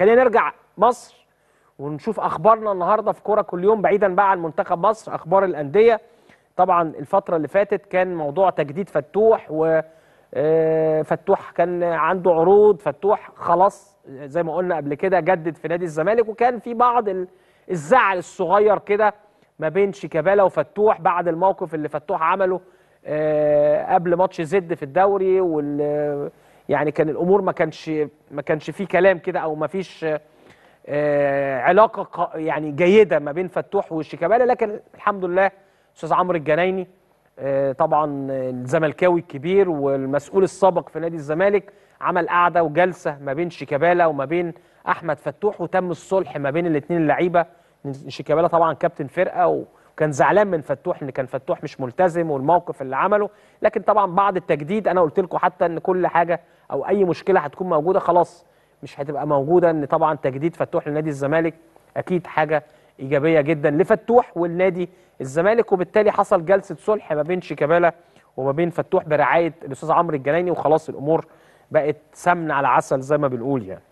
خلينا نرجع مصر ونشوف اخبارنا النهارده في كوره كل يوم بعيدا بقى عن منتخب مصر اخبار الانديه طبعا الفتره اللي فاتت كان موضوع تجديد فتوح و آه، فتوح كان عنده عروض فتوح خلاص زي ما قلنا قبل كده جدد في نادي الزمالك وكان في بعض الزعل الصغير كده ما بين شيكابالا وفتوح بعد الموقف اللي فتوح عمله آه، قبل ماتش زد في الدوري وال يعني كان الامور ما كانش ما كانش في كلام كده او ما فيش آه، علاقه يعني جيده ما بين فتوح وشيكابالا لكن الحمد لله استاذ عمرو الجنايني آه، طبعا الزملكاوي الكبير والمسؤول السابق في نادي الزمالك عمل قعده وجلسه ما بين شيكابالا وما بين احمد فتوح وتم الصلح ما بين الاثنين اللعيبه شيكابالا طبعا كابتن فرقه وكان زعلان من فتوح ان كان فتوح مش ملتزم والموقف اللي عمله لكن طبعا بعد التجديد انا قلت لكم حتى ان كل حاجه او اي مشكله هتكون موجوده خلاص مش هتبقى موجوده ان طبعا تجديد فتوح لنادي الزمالك اكيد حاجه ايجابيه جدا لفتوح والنادي الزمالك وبالتالي حصل جلسه صلح ما بين شيكابالا وما بين فتوح برعايه الاستاذ عمرو الجنايني وخلاص الامور بقت سمن على عسل زي ما بنقول يعني